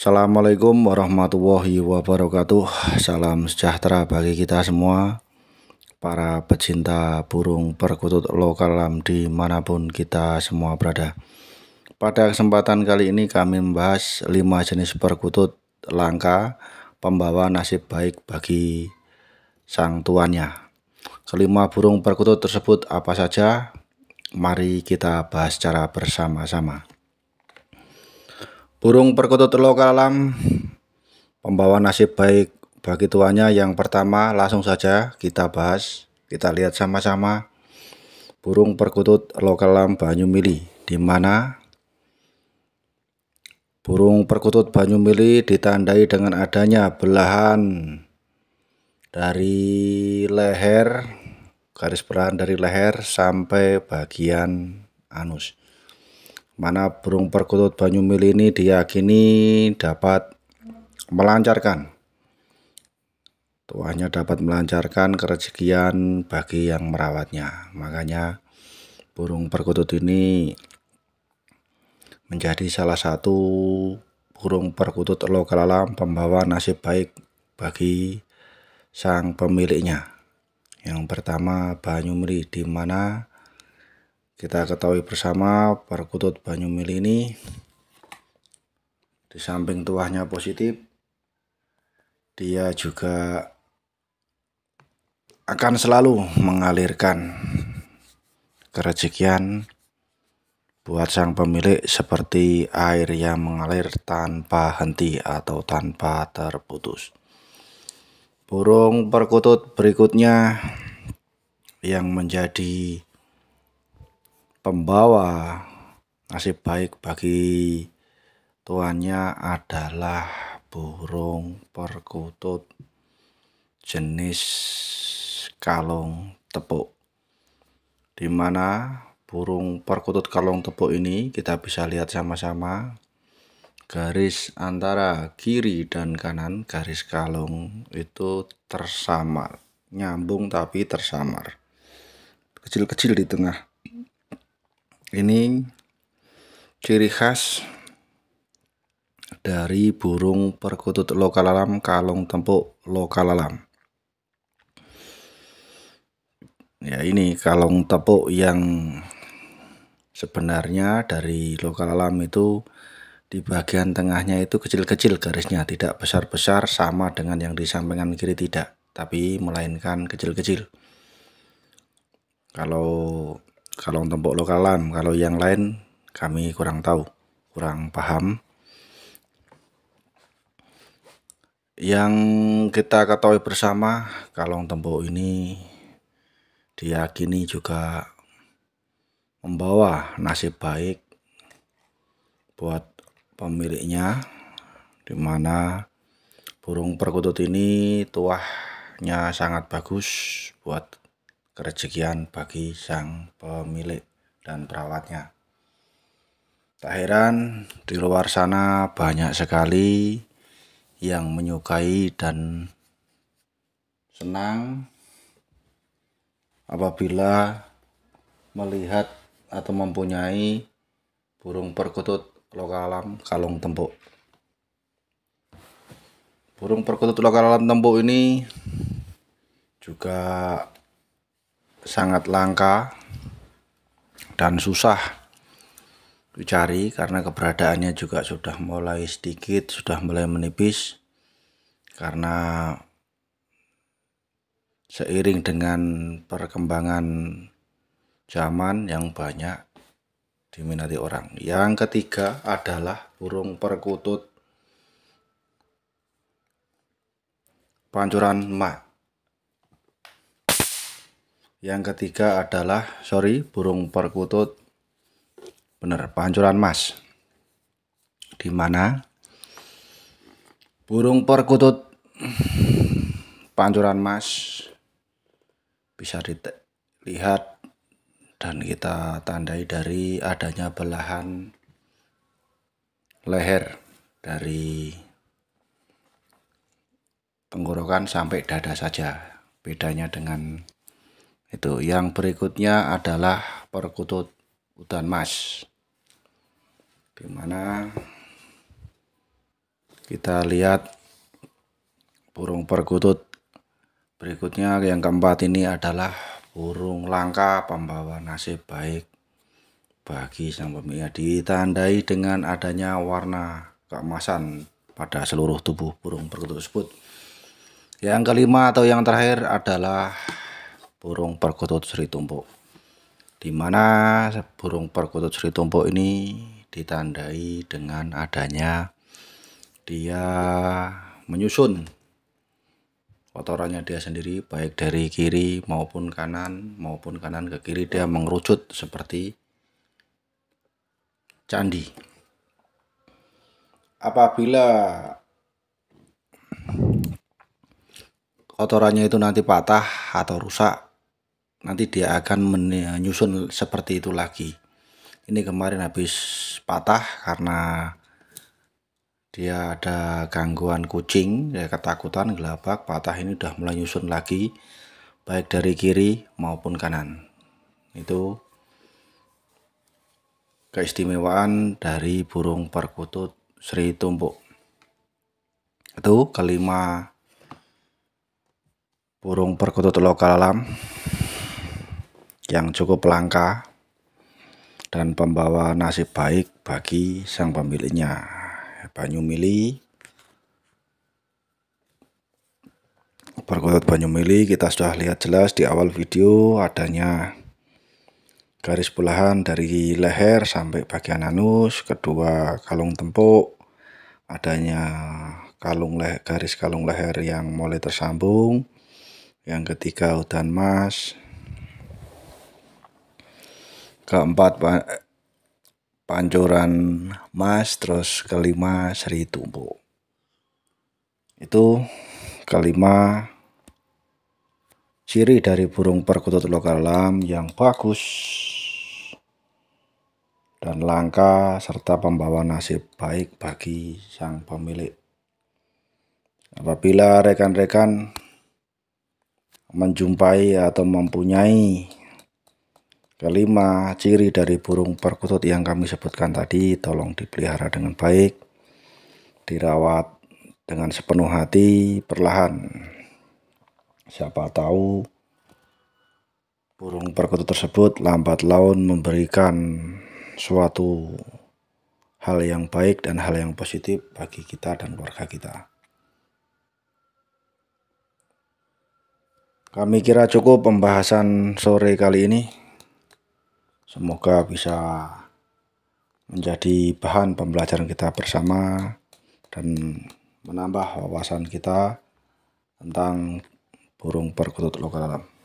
Assalamualaikum warahmatullahi wabarakatuh. Salam sejahtera bagi kita semua, para pecinta burung perkutut lokal di dimanapun kita semua berada. Pada kesempatan kali ini kami membahas 5 jenis perkutut langka pembawa nasib baik bagi sang tuannya. Kelima burung perkutut tersebut apa saja? Mari kita bahas secara bersama-sama. Burung perkutut lokal lam pembawa nasib baik bagi tuanya yang pertama langsung saja kita bahas kita lihat sama-sama burung perkutut lokal lam Banyumili di mana burung perkutut Banyumili ditandai dengan adanya belahan dari leher garis peran dari leher sampai bagian anus mana burung perkutut banyu mili ini diyakini dapat melancarkan tuahnya dapat melancarkan kerezekian bagi yang merawatnya makanya burung perkutut ini menjadi salah satu burung perkutut lokal alam pembawa nasib baik bagi sang pemiliknya yang pertama Banyumri di mana kita ketahui bersama perkutut Banyumil ini di samping tuahnya positif dia juga akan selalu mengalirkan kerejekian buat sang pemilik seperti air yang mengalir tanpa henti atau tanpa terputus. Burung perkutut berikutnya yang menjadi pembawa nasib baik bagi tuannya adalah burung perkutut jenis kalung tepuk. Di mana burung perkutut kalung tepuk ini kita bisa lihat sama-sama garis antara kiri dan kanan garis kalung itu tersamar, nyambung tapi tersamar. Kecil-kecil di tengah ini ciri khas dari burung perkutut lokal alam kalung tempuk lokal alam ya ini kalung tepuk yang sebenarnya dari lokal alam itu di bagian tengahnya itu kecil-kecil garisnya tidak besar-besar sama dengan yang di sampingan kiri tidak tapi melainkan kecil-kecil kalau kalau tembok lokalan kalau yang lain kami kurang tahu kurang paham yang kita ketahui bersama kalong tembok ini diyakini juga membawa nasib baik buat pemiliknya di mana burung perkutut ini tuahnya sangat bagus buat kerejekian bagi sang pemilik dan perawatnya. Tak heran di luar sana banyak sekali yang menyukai dan senang apabila melihat atau mempunyai burung perkutut lokal alam kalung tembok. Burung perkutut lokal alam tembok ini juga sangat langka dan susah dicari karena keberadaannya juga sudah mulai sedikit, sudah mulai menipis karena seiring dengan perkembangan zaman yang banyak diminati orang. Yang ketiga adalah burung perkutut pancuran emak. Yang ketiga adalah, sorry, burung perkutut. Benar, pancuran emas Di mana? Burung perkutut pancuran emas bisa dilihat dan kita tandai dari adanya belahan leher dari tenggorokan sampai dada saja. Bedanya dengan itu yang berikutnya adalah perkutut hutan mas. Dimana kita lihat burung perkutut berikutnya yang keempat ini adalah burung langka pembawa nasib baik bagi sang pemilik ditandai dengan adanya warna keemasan pada seluruh tubuh burung perkutut tersebut. Yang kelima atau yang terakhir adalah burung perkutut sri tumpuk di burung perkutut sri tumpuk ini ditandai dengan adanya dia menyusun kotorannya dia sendiri baik dari kiri maupun kanan maupun kanan ke kiri dia mengerucut seperti candi apabila kotorannya itu nanti patah atau rusak nanti dia akan menyusun seperti itu lagi ini kemarin habis patah karena dia ada gangguan kucing ya ketakutan gelapak patah ini udah mulai nyusun lagi baik dari kiri maupun kanan itu keistimewaan dari burung perkutut Sri Tumpuk itu kelima burung perkutut lokal alam yang cukup langka dan pembawa nasib baik bagi sang pemiliknya. Banyumili. Perkutut Banyumili kita sudah lihat jelas di awal video adanya garis belahan dari leher sampai bagian anus, kedua kalung tempuk, adanya kalung leher, garis kalung leher yang mulai tersambung, yang ketiga hutan mas, keempat pancuran emas terus kelima seri tumpuk itu kelima ciri dari burung perkutut lokal lam yang bagus dan langka serta pembawa nasib baik bagi sang pemilik apabila rekan-rekan menjumpai atau mempunyai Kelima, ciri dari burung perkutut yang kami sebutkan tadi, tolong dipelihara dengan baik, dirawat dengan sepenuh hati, perlahan. Siapa tahu burung perkutut tersebut lambat laun memberikan suatu hal yang baik dan hal yang positif bagi kita dan keluarga kita. Kami kira cukup pembahasan sore kali ini. Semoga bisa menjadi bahan pembelajaran kita bersama dan menambah wawasan kita tentang burung perkutut lokal alam.